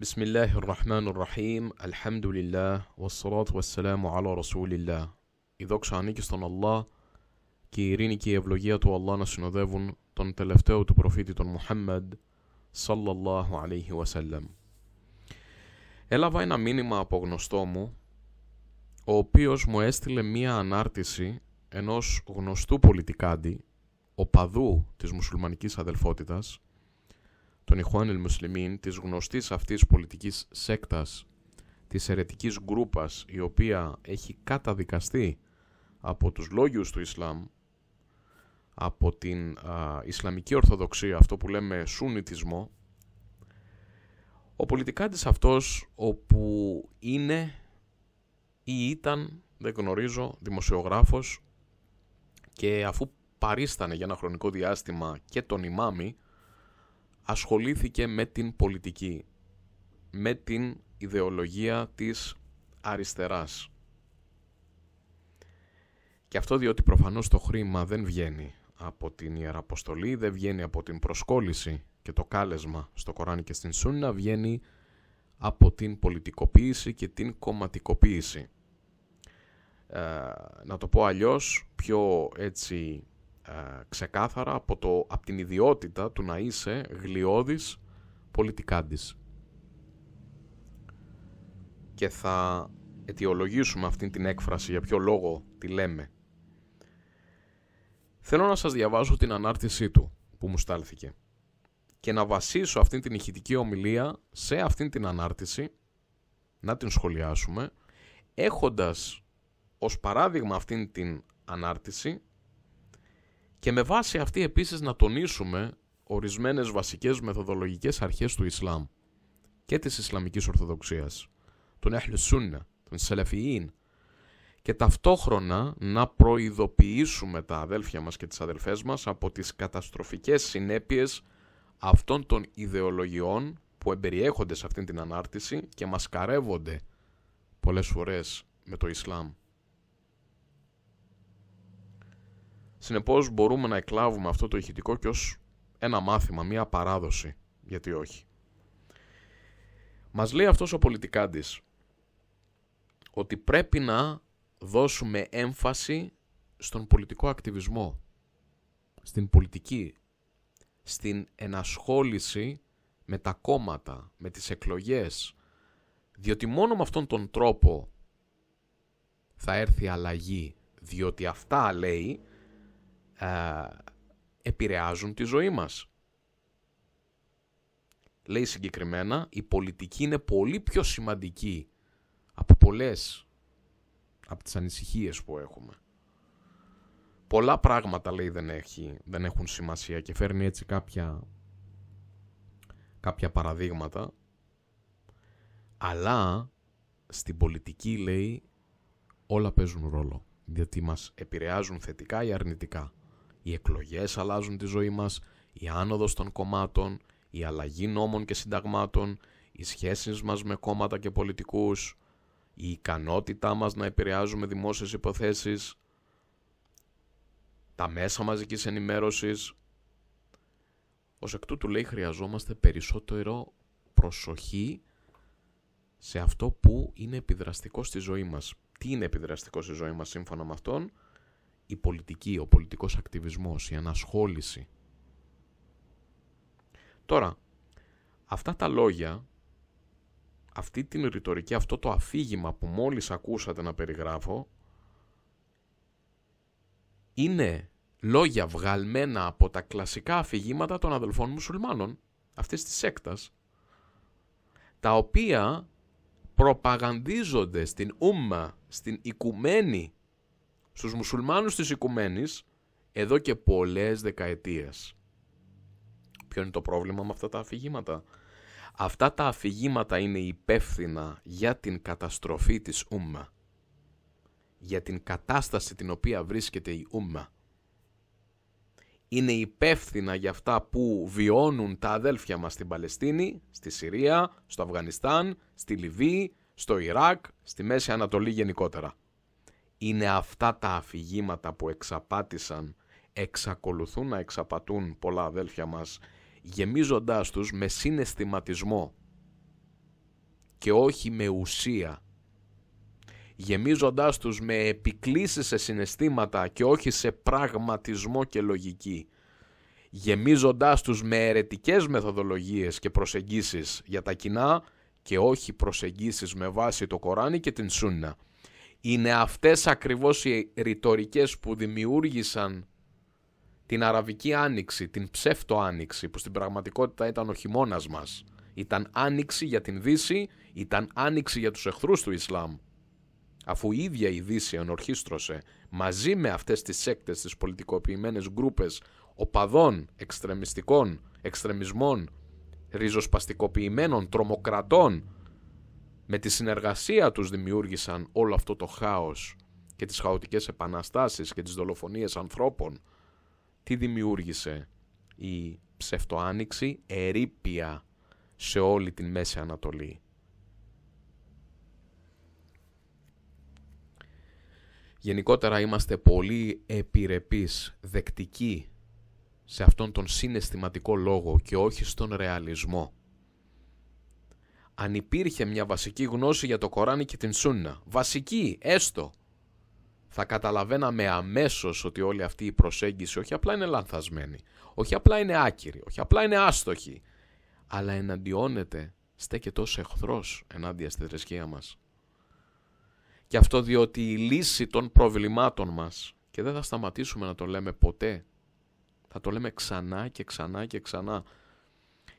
بسم الله الرحمن الرحيم الحمد لله والصلاة والسلام على رسول Η δόξα ανήκει στον Allah και η ειρήνη και η ευλογία του Allah να συνοδεύουν τον τελευταίο του προφήτη τον Μουχάμμαντ sallallahu alaihi wasallam Έλαβα ένα μήνυμα από γνωστό μου ο οποίος μου έστειλε μία ανάρτηση ενός γνωστού πολιτικάντη, οπαδού της μουσουλμανικής αδελφότητας, των Ιχουάν Ελμουσλιμίν, της γνωστής αυτής πολιτικής σέκτας, της ερετικής γκρούπας, η οποία έχει καταδικαστεί από τους λόγιους του Ισλάμ, από την α, Ισλαμική Ορθοδοξία, αυτό που λέμε Σουνιτισμό, ο της αυτός, όπου είναι ή ήταν, δεν γνωρίζω, δημοσιογράφος και αφού παρίστανε για ένα χρονικό διάστημα και τον Ιμάμι, ασχολήθηκε με την πολιτική, με την ιδεολογία της αριστεράς. Και αυτό διότι προφανώς το χρήμα δεν βγαίνει από την Ιεραποστολή, δεν βγαίνει από την προσκόλληση και το κάλεσμα στο Κοράνι και στην Σούννα, βγαίνει από την πολιτικοποίηση και την κομματικοποίηση. Ε, να το πω αλλιώς, πιο έτσι ε, ξεκάθαρα από, το, από την ιδιότητα του να είσαι γλιώδης πολιτικάντης. Και θα αιτιολογήσουμε αυτή την έκφραση για ποιο λόγο τη λέμε. Θέλω να σας διαβάσω την ανάρτησή του που μου στάλθηκε και να βασίσω αυτή την ηχητική ομιλία σε αυτήν την ανάρτηση, να την σχολιάσουμε, έχοντας ως παράδειγμα αυτήν την ανάρτηση και με βάση αυτή επίσης να τονίσουμε ορισμένες βασικές μεθοδολογικές αρχές του Ισλάμ και της Ισλαμικής Ορθοδοξίας, των Αχλουσούνα, των Σελεφιήν και ταυτόχρονα να προειδοποιήσουμε τα αδέλφια μας και τις αδελφές μας από τις καταστροφικές συνέπειες αυτών των ιδεολογιών που εμπεριέχονται σε αυτήν την ανάρτηση και μας πολλές φορές με το Ισλάμ. Συνεπώ μπορούμε να εκλάβουμε αυτό το ηχητικό και ως ένα μάθημα, μία παράδοση, γιατί όχι. Μας λέει αυτός ο πολιτικάντης ότι πρέπει να δώσουμε έμφαση στον πολιτικό ακτιβισμό, στην πολιτική, στην ενασχόληση με τα κόμματα, με τις εκλογές, διότι μόνο με αυτόν τον τρόπο θα έρθει αλλαγή, διότι αυτά λέει ε, επηρεάζουν τη ζωή μας. Λέει συγκεκριμένα, η πολιτική είναι πολύ πιο σημαντική από πολλές από τις ανησυχίες που έχουμε. Πολλά πράγματα, λέει, δεν, έχει, δεν έχουν σημασία και φέρνει έτσι κάποια, κάποια παραδείγματα. Αλλά στην πολιτική, λέει, όλα παίζουν ρόλο. Γιατί μας επηρεάζουν θετικά ή αρνητικά οι εκλογές αλλάζουν τη ζωή μας, η άνοδος των κομμάτων, η αλλαγή νόμων και συνταγμάτων, οι σχέσεις μας με κόμματα και πολιτικούς, η ικανότητά μας να επηρεάζουμε δημόσιες υποθέσεις, τα μέσα μαζικής ενημέρωσης. Ως εκ τούτου λέει χρειαζόμαστε περισσότερο προσοχή σε αυτό που είναι επιδραστικό στη ζωή μας. Τι είναι επιδραστικό στη ζωή μας σύμφωνα με αυτόν, η πολιτική, ο πολιτικός ακτιβισμός, η ανασχόληση. Τώρα, αυτά τα λόγια, αυτή την ρητορική, αυτό το αφήγημα που μόλις ακούσατε να περιγράφω, είναι λόγια βγαλμένα από τα κλασικά αφηγήματα των αδελφών μουσουλμάνων, αυτής της έκτας, τα οποία προπαγανδίζονται στην ούμα, στην οικουμένη στους μουσουλμάνους της οικουμένης εδώ και πολλές δεκαετίες. Ποιο είναι το πρόβλημα με αυτά τα αφηγήματα. Αυτά τα αφηγήματα είναι υπεύθυνα για την καταστροφή της Ουμμα. Για την κατάσταση την οποία βρίσκεται η Ουμμα. Είναι υπεύθυνα για αυτά που βιώνουν τα αδέλφια μας στην Παλαιστίνη, στη Συρία, στο Αφγανιστάν, στη Λιβύη, στο Ιράκ, στη Μέση Ανατολή γενικότερα είναι αυτά τα αφηγήματα που εξαπάτησαν, εξακολουθούν να εξαπατούν πολλά αδέλφια μας, γεμίζοντάς τους με συναισθηματισμό και όχι με ουσία, γεμίζοντάς τους με επικλήσεις σε συναισθήματα και όχι σε πραγματισμό και λογική, γεμίζοντάς τους με αιρετικές μεθοδολογίες και προσεγγίσεις για τα κοινά και όχι προσεγγίσεις με βάση το Κοράνι και την σούνα. Είναι αυτές ακριβώς οι ρητορικές που δημιούργησαν την Αραβική Άνοιξη, την ψεύτο Άνοιξη, που στην πραγματικότητα ήταν ο χειμώνας μας. Ήταν Άνοιξη για την Δύση, ήταν Άνοιξη για τους εχθρούς του Ισλάμ. Αφού η ίδια η Δύση ενορχίστρωσε μαζί με αυτές τις σέκτες, τις πολιτικοποιημένες γκρούπες οπαδών, εξτρεμιστικών, εξτρεμισμών, ριζοσπαστικοποιημένων, τρομοκρατών, με τη συνεργασία τους δημιούργησαν όλο αυτό το χάος και τις χαοτικές επαναστάσεις και τις δολοφονίες ανθρώπων. Τι δημιούργησε η ψευτοάνοιξη ερήπια σε όλη την Μέση Ανατολή. Γενικότερα είμαστε πολύ επιρρεπείς, δεκτικοί σε αυτόν τον συναισθηματικό λόγο και όχι στον ρεαλισμό αν υπήρχε μια βασική γνώση για το Κοράνι και την Σούννα, βασική έστω, θα καταλαβαίναμε αμέσως ότι όλη αυτή η προσέγγιση όχι απλά είναι λανθασμένη, όχι απλά είναι άκυρη, όχι απλά είναι άστοχη, αλλά εναντιώνεται, στέκεται ως εχθρός ενάντια στη θρησκεία μας. Και αυτό διότι η λύση των προβλημάτων μας, και δεν θα σταματήσουμε να το λέμε ποτέ, θα το λέμε ξανά και ξανά και ξανά,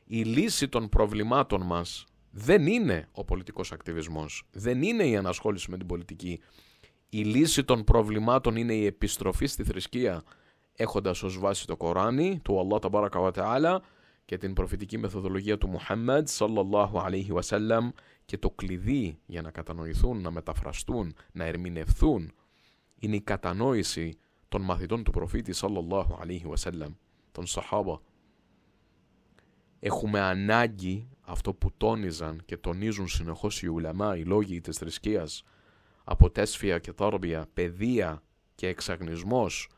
η λύση των προβλημάτων μας δεν είναι ο πολιτικός ακτιβισμός, δεν είναι η ανασχόληση με την πολιτική. Η λύση των προβλημάτων είναι η επιστροφή στη θρησκεία έχοντας ως βάση το Κοράνι του Allah Ταμπάρακα και την προφητική μεθοδολογία του Μουχάμμαντ και το κλειδί για να κατανοηθούν, να μεταφραστούν, να ερμηνευθούν είναι η κατανόηση των μαθητών του προφήτη sallallahu alaihi Βασέλλαμ, των Σαχάβα. Έχουμε ανάγκη αυτό που τόνιζαν και τονίζουν συνεχώς οι ουλαμά, οι λόγοι της θρησκείας, από τέσφια και τόρμπια, παιδεία και εξαγνισμός.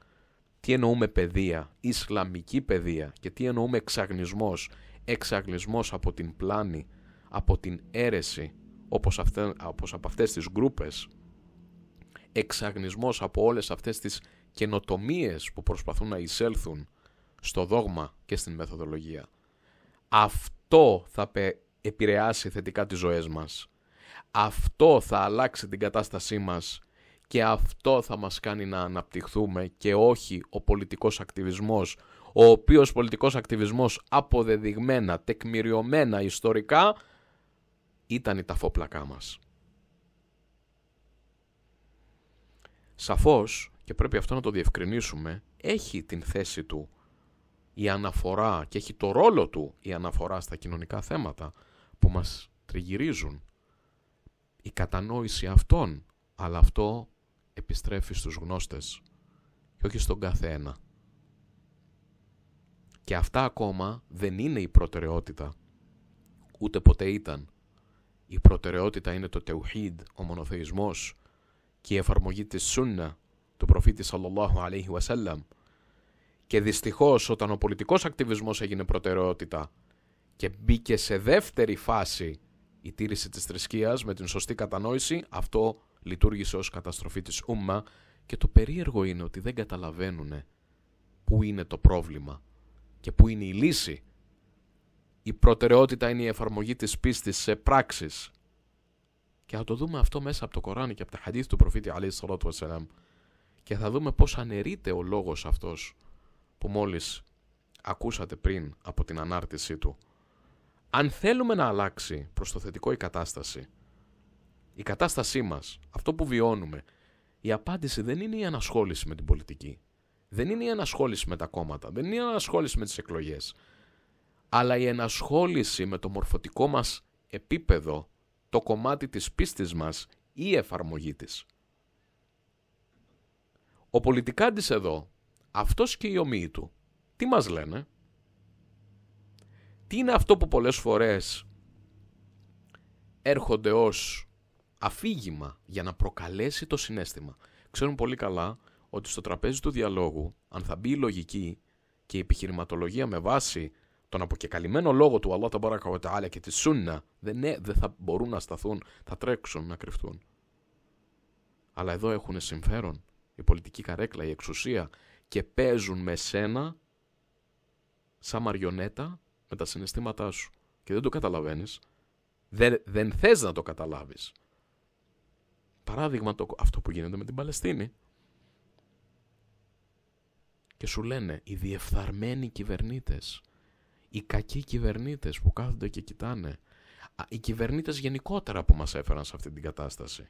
Τι εννοούμε παιδεία, Ισλαμική παιδεία και τι εννοούμε εξαγνισμός, εξαγνισμός από την πλάνη, από την αίρεση, όπως, αυτέ, όπως από αυτές τις γκρούπες, εξαγνισμός από όλες αυτές τις καινοτομίες που προσπαθούν να εισέλθουν στο δόγμα και στην μεθοδολογία. Αυτό θα επηρεάσει θετικά τις ζωές μας. Αυτό θα αλλάξει την κατάστασή μας και αυτό θα μας κάνει να αναπτυχθούμε και όχι ο πολιτικός ακτιβισμός, ο οποίος πολιτικός ακτιβισμός αποδεδειγμένα, τεκμηριωμένα ιστορικά ήταν η ταφόπλακά μας. Σαφώς, και πρέπει αυτό να το διευκρινίσουμε, έχει την θέση του η αναφορά και έχει το ρόλο του η αναφορά στα κοινωνικά θέματα που μας τριγυρίζουν. Η κατανόηση αυτών, αλλά αυτό επιστρέφει στους γνώστες και όχι στον κάθε Και αυτά ακόμα δεν είναι η προτεραιότητα, ούτε ποτέ ήταν. Η προτεραιότητα είναι το τεουχίδ, ο μονοθεϊσμός και η εφαρμογή της σούνα του προφήτη σαλlallahu wasallam και δυστυχώς όταν ο πολιτικός ακτιβισμός έγινε προτεραιότητα και μπήκε σε δεύτερη φάση η τήρηση της θρησκείας με την σωστή κατανόηση, αυτό λειτουργήσε ως καταστροφή της Ούμα και το περίεργο είναι ότι δεν καταλαβαίνουν πού είναι το πρόβλημα και πού είναι η λύση. Η προτεραιότητα είναι η εφαρμογή της πίστης σε πράξεις. Και θα το δούμε αυτό μέσα από το Κοράνι και από τα χαδίθ του προφήτη Αλή Και θα δούμε πώς αναιρείται ο λόγος αυτός που μόλις ακούσατε πριν από την ανάρτησή του, αν θέλουμε να αλλάξει προς το θετικό η κατάσταση, η κατάστασή μας, αυτό που βιώνουμε, η απάντηση δεν είναι η ανασχόληση με την πολιτική. Δεν είναι η ανασχόληση με τα κόμματα. Δεν είναι η ανασχόληση με τις εκλογές. Αλλά η ενασχόληση με το μορφωτικό μας επίπεδο, το κομμάτι της πίστης μας ή η εφαρμογή της. Ο πολιτικάντης εδώ αυτός και οι ομοίοι του. Τι μας λένε. Τι είναι αυτό που πολλές φορές έρχονται ως αφήγημα για να προκαλέσει το συνέστημα. Ξέρουν πολύ καλά ότι στο τραπέζι του διαλόγου, αν θα μπει η λογική και η επιχειρηματολογία με βάση τον αποκεκαλυμμένο λόγο του Allah τα και τη Σούνα, δεν, δεν θα μπορούν να σταθούν, θα τρέξουν να κρυφτούν. Αλλά εδώ έχουν συμφέρον η πολιτική καρέκλα, η εξουσία, και παίζουν με σένα σαν μαριονέτα με τα συναισθήματά σου. Και δεν το καταλαβαίνεις. Δεν, δεν θες να το καταλάβεις. Παράδειγμα το, αυτό που γίνεται με την Παλαιστίνη. Και σου λένε οι διεφθαρμένοι κυβερνήτες, οι κακοί κυβερνήτες που κάθονται και κοιτάνε, οι κυβερνήτες γενικότερα που μας έφεραν σε αυτή την κατάσταση.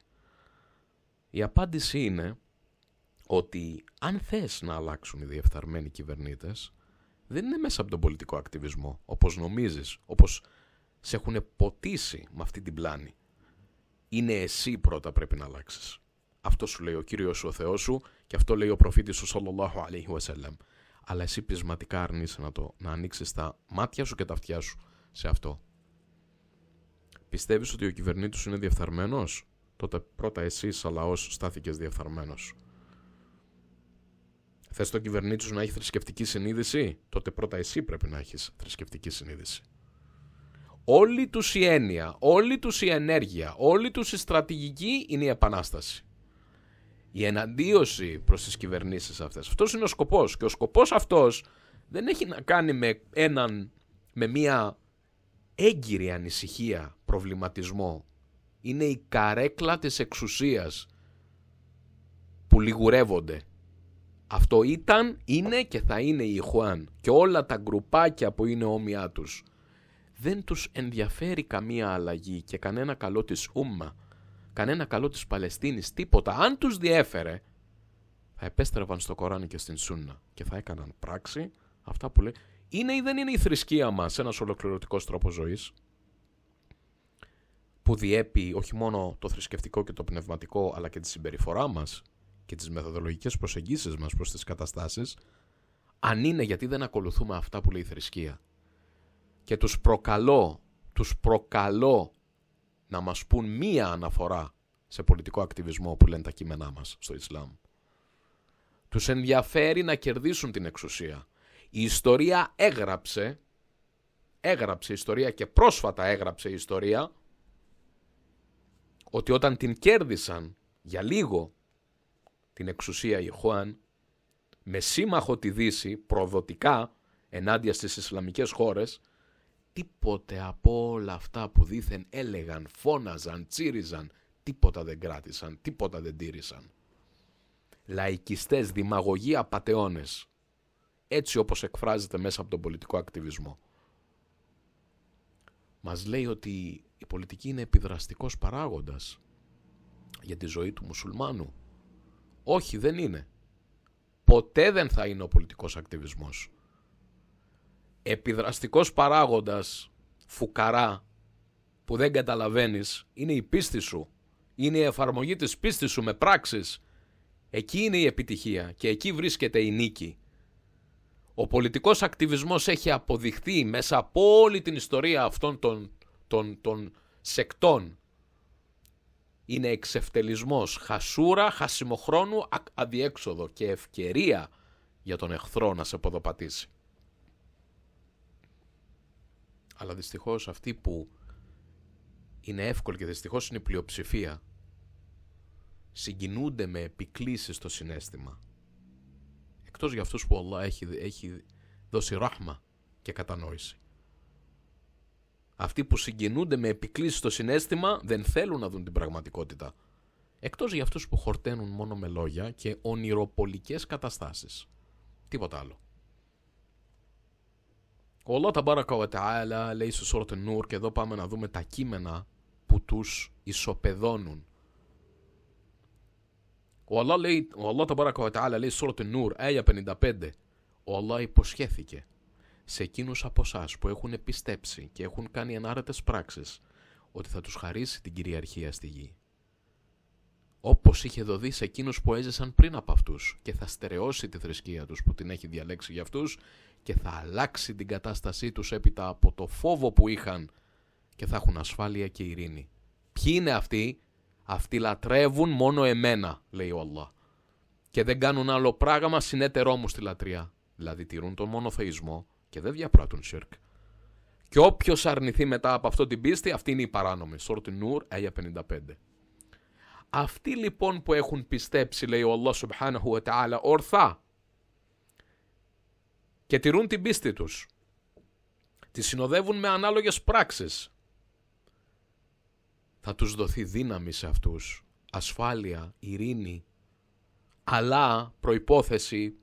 Η απάντηση είναι ότι αν θες να αλλάξουν οι διεφθαρμένοι κυβερνήτες, δεν είναι μέσα από τον πολιτικό ακτιβισμό, όπως νομίζεις, όπως σε έχουν ποτίσει με αυτή την πλάνη. Είναι εσύ πρώτα πρέπει να αλλάξεις. Αυτό σου λέει ο Κύριος σου, ο Θεός σου και αυτό λέει ο προφήτης σου sallallahu wasallam. Αλλά εσύ πεισματικά αρνείσαι να, το, να ανοίξεις τα μάτια σου και τα αυτιά σου σε αυτό. Πιστεύεις ότι ο κυβερνήτης είναι διεφθαρμένος? Τότε πρώτα εσύ σαν λαός στάθηκες διεφθαρμένος. Θες το κυβερνήτη σου να έχει θρησκευτική συνείδηση, τότε πρώτα εσύ πρέπει να έχεις θρησκευτική συνείδηση. Όλη τους η έννοια, όλη τους η ενέργεια, όλη τους η στρατηγική είναι η επανάσταση. Η εναντίωση προς τις κυβερνήσεις αυτές. Αυτός είναι ο σκοπός. Και ο σκοπός αυτός δεν έχει να κάνει με έναν, με μία έγκυρη ανησυχία, προβληματισμό. Είναι η καρέκλα της εξουσίας που λιγουρεύονται αυτό ήταν, είναι και θα είναι η Ιχουάν και όλα τα γκρουπάκια που είναι όμοιά τους. Δεν τους ενδιαφέρει καμία αλλαγή και κανένα καλό της Ούμα, κανένα καλό της Παλαιστίνης, τίποτα. Αν τους διέφερε, θα επέστρεβαν στο Κοράνι και στην Σούνα και θα έκαναν πράξη αυτά που λέει. Είναι ή δεν είναι η θρησκεία μας ένας ολοκληρωτικός τρόπος ζωής που διέπει όχι μόνο το θρησκευτικό και το πνευματικό αλλά και τη συμπεριφορά μας και τις μεθοδολογικές προσεγγίσεις μας προς τις καταστάσεις, αν είναι γιατί δεν ακολουθούμε αυτά που λέει η θρησκεία. Και τους προκαλώ, τους προκαλώ να μας πούν μία αναφορά σε πολιτικό ακτιβισμό που λένε τα κείμενά μας στο Ισλάμ. Τους ενδιαφέρει να κερδίσουν την εξουσία. Η ιστορία έγραψε, έγραψε η ιστορία και πρόσφατα έγραψε η ιστορία, ότι όταν την κέρδισαν για λίγο την εξουσία Ιχουάν, με σύμμαχο τη Δύση προδοτικά ενάντια στις Ισλαμικές χώρες τίποτε από όλα αυτά που δήθεν έλεγαν, φώναζαν, τσίριζαν τίποτα δεν κράτησαν, τίποτα δεν τήρησαν. Λαϊκιστές, δημαγωγοί, απατεώνες. Έτσι όπως εκφράζεται μέσα από τον πολιτικό ακτιβισμό. Μας λέει ότι η πολιτική είναι επιδραστικός παράγοντας για τη ζωή του μουσουλμάνου όχι, δεν είναι. Ποτέ δεν θα είναι ο πολιτικός ακτιβισμός. Επιδραστικός παράγοντας φουκαρά που δεν καταλαβαίνεις είναι η πίστη σου. Είναι η εφαρμογή της πίστης σου με πράξεις. Εκεί είναι η επιτυχία και εκεί βρίσκεται η νίκη. Ο πολιτικός ακτιβισμός έχει αποδειχθεί μέσα από όλη την ιστορία αυτών των, των, των σεκτών είναι εξευτελισμός, χασούρα, χασιμοχρόνου, αδιέξοδο και ευκαιρία για τον εχθρό να σε ποδοπατήσει. Αλλά δυστυχώς αυτοί που είναι εύκολοι και δυστυχώς είναι η πλειοψηφία συγκινούνται με επικλήσεις στο συνέστημα. Εκτός για αυτούς που ο έχει, έχει δώσει ράχμα και κατανόηση. Αυτοί που συγκινούνται με επικλήσεις στο συνέστημα δεν θέλουν να δουν την πραγματικότητα. Εκτός για αυτούς που χορταίνουν μόνο με λόγια και ονειροπολικές καταστάσεις. Τίποτα άλλο. Ο Allah Μπάρακα Βαταάλα λέει στο σόρτε Νούρ και εδώ πάμε να δούμε τα κείμενα που τους ισοπεδώνουν. Ο λέει, ο λέει στο Νούρ, 55. Ο Allah υποσχέθηκε σε εκείνους από εσάς που έχουν πιστέψει και έχουν κάνει ενάρετες πράξεις ότι θα τους χαρίσει την κυριαρχία στη γη. Όπως είχε δοδεί σε εκείνους που έζησαν πριν από αυτούς και θα στερεώσει τη θρησκεία τους που την έχει διαλέξει για αυτούς και θα αλλάξει την κατάστασή τους έπειτα από το φόβο που είχαν και θα έχουν ασφάλεια και ειρήνη. Ποιοι είναι αυτοί? Αυτοί λατρεύουν μόνο εμένα, λέει ο Allah. Και δεν κάνουν άλλο πράγμα συνέτερό μου στη λατρεία. Δηλαδή τηρούν τον μονοθεϊσμό, και δεν διαπράττουν σιρκ. Και όποιος αρνηθεί μετά από αυτό την πίστη, αυτή είναι η παράνομη. Σόρτι Νούρ, Άγια 55. Αυτοί λοιπόν που έχουν πιστέψει, λέει ο Allah subhanahu wa ορθά και τηρούν την πίστη τους. τη συνοδεύουν με ανάλογες πράξεις, θα τους δοθεί δύναμη σε αυτούς, ασφάλεια, ειρήνη, αλλά προϋπόθεση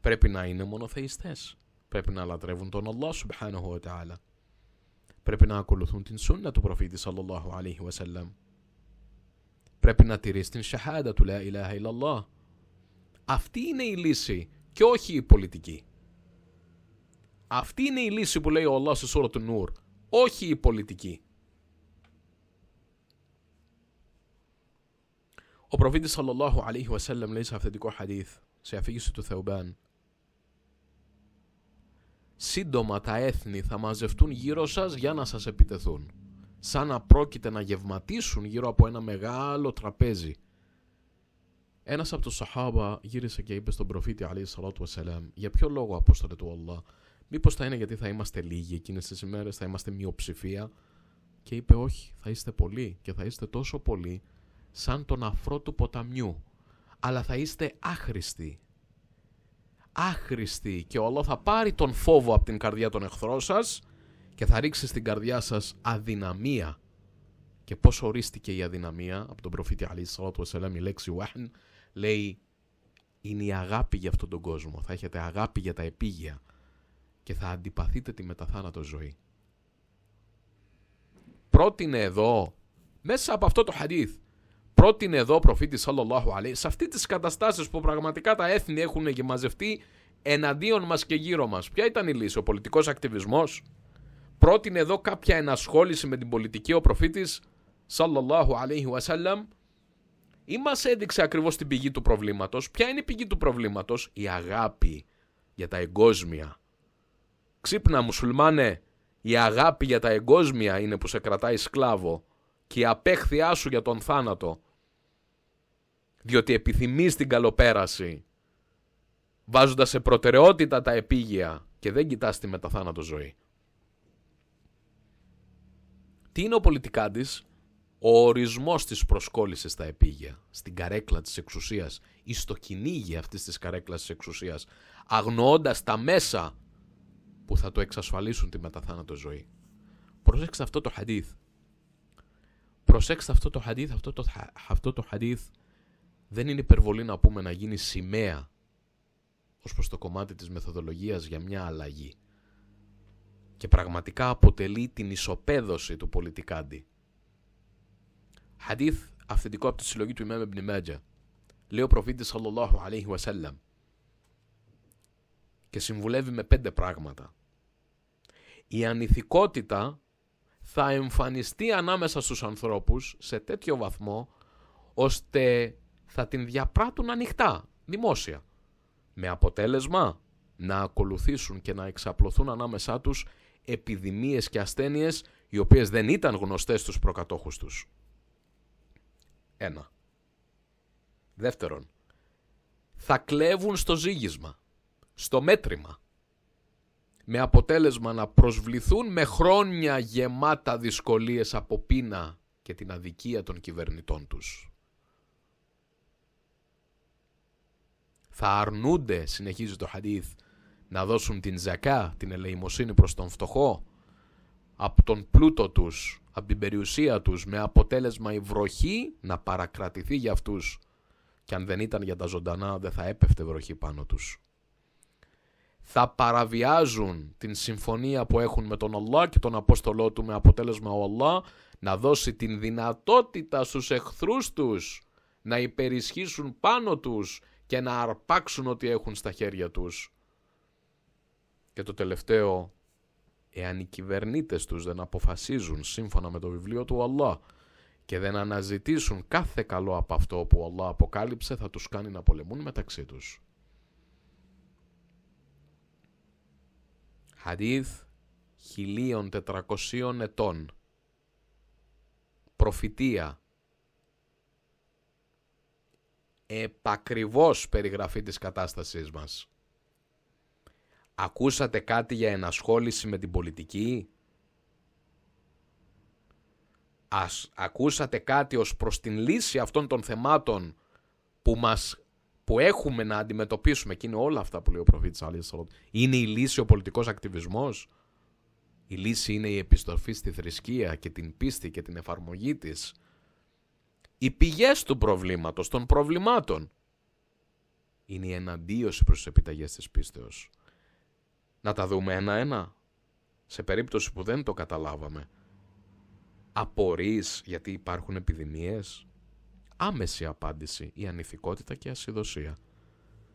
πρέπει να είναι μονοθεϊστές. Πρέπει να λατρεύουν τον Allah subhanahu wa ta'ala. Πρέπει να ακολουθούν την σούνα του προφήτη sallallahu wa sallam. Πρέπει να τηρείς την σαχάδα του la ilaha illallah. Αυτή είναι η λύση και όχι η πολιτική. Αυτή είναι η λύση που λέει ο Allah στη σούρα του Νουρ, όχι η πολιτική. Ο προφήτης sallallahu wa sallam λέει σε αυθεντικό χαδίθ, σε αφήγηση του Θεουμπάν, Σύντομα τα έθνη θα μαζευτούν γύρω σας για να σας επιτεθούν, σαν να πρόκειται να γευματίσουν γύρω από ένα μεγάλο τραπέζι. Ένας από τους σαχάβα γύρισε και είπε στον προφήτη Αλή για ποιο λόγο Απόστολε του Αλλά, μήπως θα είναι γιατί θα είμαστε λίγοι εκείνες τις ημέρες, θα είμαστε μειοψηφία και είπε όχι, θα είστε πολλοί και θα είστε τόσο πολλοί σαν τον αφρό του ποταμιού, αλλά θα είστε άχρηστοι, άχρηστη και όλο θα πάρει τον φόβο από την καρδιά των εχθρό σας και θα ρίξει στην καρδιά σας αδυναμία. Και πώς ορίστηκε η αδυναμία από τον προφήτη Αλής η λέξη λέει είναι η αγάπη για αυτόν τον κόσμο. Θα έχετε αγάπη για τα επίγεια και θα αντιπαθείτε τη μεταθάνατο ζωή. Πρότεινε εδώ, μέσα από αυτό το χαρίθ, πρότεινε εδώ ο προφήτης Σαλλαλάχου Αλή, σε αυτή τις καταστάσεις που πραγματικά τα έθνη έχουν και μαζευτεί εναντίον μας και γύρω μας. Ποια ήταν η λύση, ο πολιτικός ακτιβισμός. Πρότεινε εδώ κάποια ενασχόληση με την πολιτική ο προφήτης Σαλλαλάχου Αλέιχι Βασάλλαμ ή μας έδειξε η μα εδειξε ακριβως την πηγη του προβλήματος, η αγάπη για τα εγκόσμια. Ξύπνα μουσουλμάνε, η αγάπη για τα εγκόσμια είναι που σε κρατάει σκλάβο και η απέχθειά σου για τον θάνατο διότι επιθυμείς την καλοπέραση βάζοντας σε προτεραιότητα τα επίγεια και δεν κοιτάς τη μεταθάνατο ζωή. Τι είναι ο τη, Ο ορισμός της προσκόλλησης στα επίγεια, στην καρέκλα της εξουσίας ή στο κυνήγι αυτής της καρέκλας της εξουσίας, αγνοώντας τα μέσα που θα το εξασφαλίσουν τη μεταθάνατο ζωή. Προσέξτε αυτό το χαντίθ. Προσέξτε αυτό το χαντίθ, αυτό το, αυτό το χαντίθ δεν είναι υπερβολή να πούμε να γίνει σημαία ως προς το κομμάτι της μεθοδολογίας για μια αλλαγή και πραγματικά αποτελεί την ισοπαίδωση του πολιτικάντη. Χαδίθ αυθεντικό από τη συλλογή του Ιμάμ Εμπνι Λέει ο προφήτης sallallahu alaihi ασέλλαμ. και συμβουλεύει με πέντε πράγματα. Η ανηθικότητα θα εμφανιστεί ανάμεσα στους ανθρώπους σε τέτοιο βαθμό ώστε θα την διαπράττουν ανοιχτά, δημόσια. Με αποτέλεσμα να ακολουθήσουν και να εξαπλωθούν ανάμεσά τους επιδημίες και ασθένειες οι οποίες δεν ήταν γνωστές στους προκατόχους τους. Ένα. Δεύτερον, θα κλέβουν στο ζήγισμα, στο μέτρημα, με αποτέλεσμα να προσβληθούν με χρόνια γεμάτα δυσκολίες από πείνα και την αδικία των κυβερνητών τους. θα αρνούνται, συνεχίζει το χαντίθ, να δώσουν την ζακά, την ελεημοσύνη προς τον φτωχό, από τον πλούτο τους, από την περιουσία τους, με αποτέλεσμα η βροχή να παρακρατηθεί για αυτούς και αν δεν ήταν για τα ζωντανά δεν θα έπεφτε βροχή πάνω τους. Θα παραβιάζουν την συμφωνία που έχουν με τον Αλλά και τον Απόστολό του με αποτέλεσμα ο Αλλά να δώσει την δυνατότητα στους εχθρούς τους να υπερισχύσουν πάνω τους και να αρπάξουν ό,τι έχουν στα χέρια τους. Και το τελευταίο, εάν οι κυβερνήτες τους δεν αποφασίζουν σύμφωνα με το βιβλίο του Αλλά, και δεν αναζητήσουν κάθε καλό από αυτό που ο Αλλά αποκάλυψε, θα τους κάνει να πολεμούν μεταξύ τους. Χαδίθ 1400 ετών Προφητεία επακριβώς περιγραφή της κατάστασής μας. Ακούσατε κάτι για ενασχόληση με την πολιτική? Ας, ακούσατε κάτι ως προς την λύση αυτών των θεμάτων που, μας, που έχουμε να αντιμετωπίσουμε και είναι όλα αυτά που λέει ο προφήτης Είναι η λύση ο πολιτικός ακτιβισμός? Η λύση είναι η επιστροφή στη θρησκεία και την πίστη και την εφαρμογή της οι πηγές του προβλήματος, των προβλημάτων. Είναι η εναντίωση προς τις επιταγές της πίστεως. Να τα δούμε ένα-ένα, σε περίπτωση που δεν το καταλάβαμε. Απορείς γιατί υπάρχουν επιδημίες. Άμεση απάντηση, η ανηθικότητα και η ασυδοσία.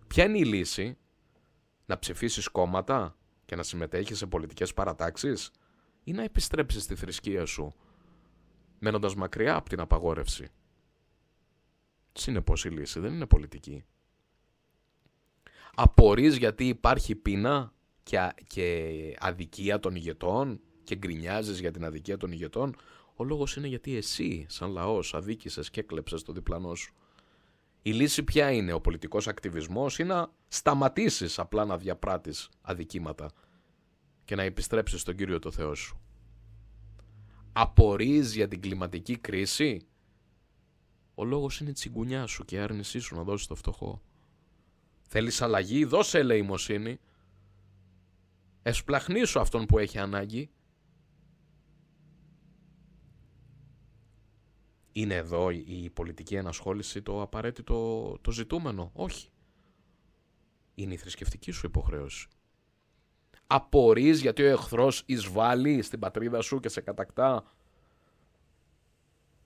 Ποια είναι η λύση, να ψηφίσεις κόμματα και να συμμετέχεις σε πολιτικές παρατάξεις ή να επιστρέψεις στη θρησκεία σου, μένοντας μακριά από την απαγόρευση. Συνεπώς η λύση δεν είναι πολιτική. Απορείς γιατί υπάρχει πείνα και, και αδικία των ηγετών και γκρινιάζεις για την αδικία των ηγετών. Ο λόγος είναι γιατί εσύ σαν λαός αδίκησες και έκλεψες το διπλανό σου. Η λύση ποια είναι, ο πολιτικός ακτιβισμός ή να σταματήσεις απλά να διαπράττεις αδικήματα και να επιστρέψεις στον Κύριο το Θεό σου. Απορείς για την κλιματική κρίση ο λόγος είναι η τσιγκουνιά σου και η άρνησή σου να δώσεις το φτωχό. Θέλεις αλλαγή, δώσε ελεημοσύνη. Εσπλαχνίσου αυτόν που έχει ανάγκη. Είναι εδώ η πολιτική ενασχόληση το απαραίτητο το ζητούμενο. Όχι. Είναι η θρησκευτική σου υποχρέωση. Απορείς γιατί ο εχθρός εισβάλλει στην πατρίδα σου και σε κατακτά.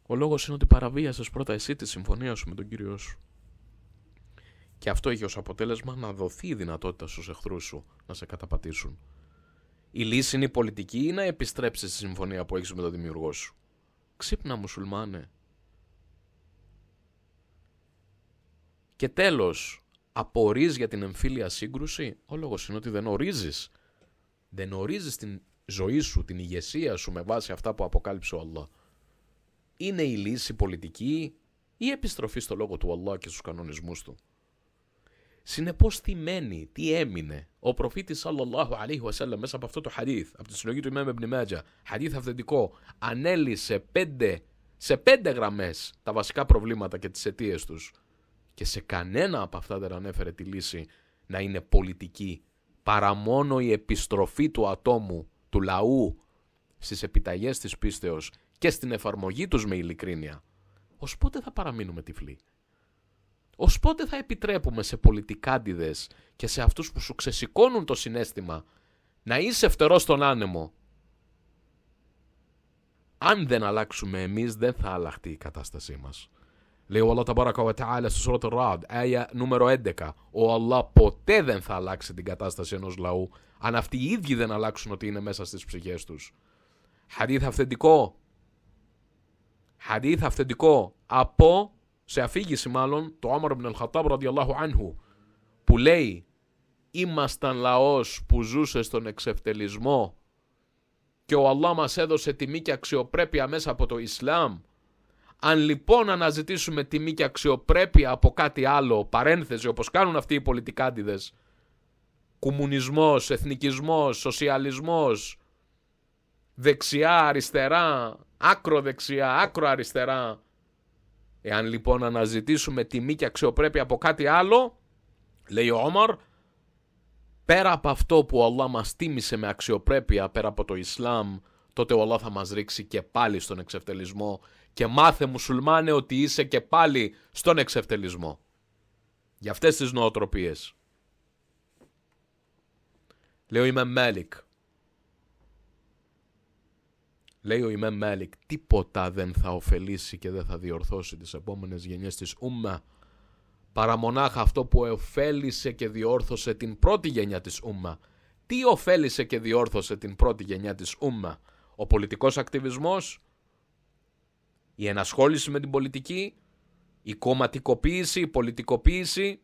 Ο λόγος είναι ότι παραβίασες πρώτα εσύ τη συμφωνία σου με τον Κύριό σου. Και αυτό έχει ως αποτέλεσμα να δοθεί η δυνατότητα στους εχθρούς σου να σε καταπατήσουν. Η λύση είναι η πολιτική ή να επιστρέψεις στη συμφωνία που έχεις με τον δημιουργό σου. Ξύπνα μουσουλμάνε. Και τέλος, απορείς για την εμφύλια σύγκρουση. Ο λόγος είναι ότι δεν ορίζεις. Δεν ορίζεις την ζωή σου, την ηγεσία σου με βάση αυτά που αποκάλυψε ο Allah είναι η λύση πολιτική ή επιστροφή στο λόγο του Αλλά και στους κανονισμούς του. Συνεπώς τι μένει, τι έμεινε ο προφήτης sallallahu alaihi wasallam μέσα από αυτό το χαρίθ, από τη συλλογή του Imam Εμπνιμέτζα, χαρίθ αυθεντικό, ανέλησε πέντε, σε πέντε γραμμές τα βασικά προβλήματα και τις αιτίες τους και σε κανένα από αυτά δεν ανέφερε τη λύση να είναι πολιτική παρά μόνο η επιστροφή του ατόμου, του λαού στις επιταγές της πίστεως και στην εφαρμογή τους με ειλικρίνεια, ως πότε θα παραμείνουμε τυφλοί. Ως πότε θα επιτρέπουμε σε πολιτικάντιδες και σε αυτούς που σου ξεσηκώνουν το συνέστημα να είσαι φτερός στον άνεμο. Αν δεν αλλάξουμε εμείς δεν θα αλλάχτεί η κατάστασή μας. Λέει ο Αλλάτα ταμπάρακα άλλα στο Σούρατο Ραντ, αία νούμερο 11. Ο Αλλά ποτέ δεν θα αλλάξει την κατάσταση ενός λαού αν αυτοί οι ίδιοι δεν αλλάξουν ότι είναι μέσα στις ψυχές τους. χαρίθ αυθεντικό, Χαδίθ αυθεντικό από, σε αφήγηση μάλλον, το Άμαρ Μπνελ Χατάμ Ραδιαλάχου Άνχου, που λέει «Ήμασταν λαός που ζούσε στον εξευτελισμό και ο Αλλά μας έδωσε τιμή και αξιοπρέπεια μέσα από το Ισλάμ. Αν λοιπόν αναζητήσουμε τιμή και αξιοπρέπεια από κάτι άλλο, παρένθεση, όπως κάνουν αυτοί οι πολιτικάντιδες, κομμουνισμός, εθνικισμός, σοσιαλισμός, δεξιά, αριστερά, άκρο δεξιά, άκρο αριστερά. Εάν λοιπόν αναζητήσουμε τιμή και αξιοπρέπεια από κάτι άλλο, λέει ο Όμαρ, πέρα από αυτό που ο Αλλά μας τίμησε με αξιοπρέπεια πέρα από το Ισλάμ, τότε ο Αλλά θα μας ρίξει και πάλι στον εξευτελισμό και μάθε μουσουλμάνε ότι είσαι και πάλι στον εξευτελισμό. Για αυτές τις νοοτροπίες. Λέω είμαι Μέλικ. Λέει ο Ιμέ Μάλικ, τίποτα δεν θα ωφελήσει και δεν θα διορθώσει τις επόμενες γενιές της Ούμα παρά μονάχα αυτό που ωφέλησε και διόρθωσε την πρώτη γενιά της Ούμα. Τι ωφέλησε και διόρθωσε την πρώτη γενιά της Ούμα. Ο πολιτικός ακτιβισμός, η ενασχόληση με την πολιτική, η κομματικοποίηση, η πολιτικοποίηση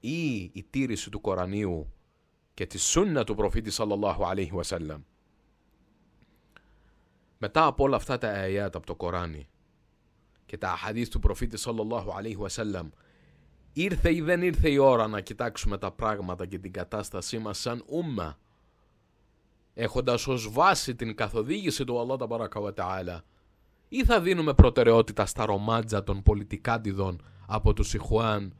ή η τήρηση του Κορανίου και τη σούνα του προφήτη σαλlallahu wasallam μετά από όλα αυτά τα αιάτα από το Κοράνι και τα αχαδίθ του προφήτη sallallahu ήρθε ή δεν ήρθε η ώρα να κοιτάξουμε τα πράγματα και την κατάστασή μας σαν ούμα έχοντας ως βάση την καθοδήγηση του τα παρακαλώ ή θα δίνουμε προτεραιότητα στα ρομάτζα των πολιτικάντιδων από τους Ιχουάν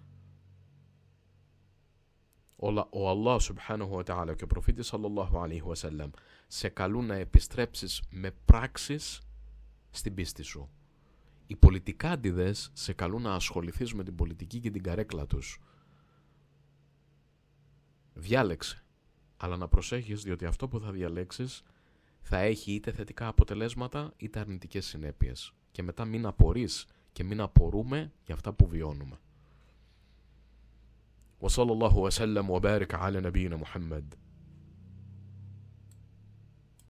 ο Allah subhanahu wa ta'ala και ο προφήτης sallallahu wa sallam σε καλούν να επιστρέψεις με πράξεις στην πίστη σου. Οι πολιτικάντιδε σε καλούν να ασχοληθείς με την πολιτική και την καρέκλα τους. Διάλεξε. Αλλά να προσέχεις διότι αυτό που θα διαλέξεις θα έχει είτε θετικά αποτελέσματα είτε αρνητικές συνέπειες. Και μετά μην απορείς και μην απορούμε για αυτά που βιώνουμε. وصلى الله وسلم وبارك على نبينا محمد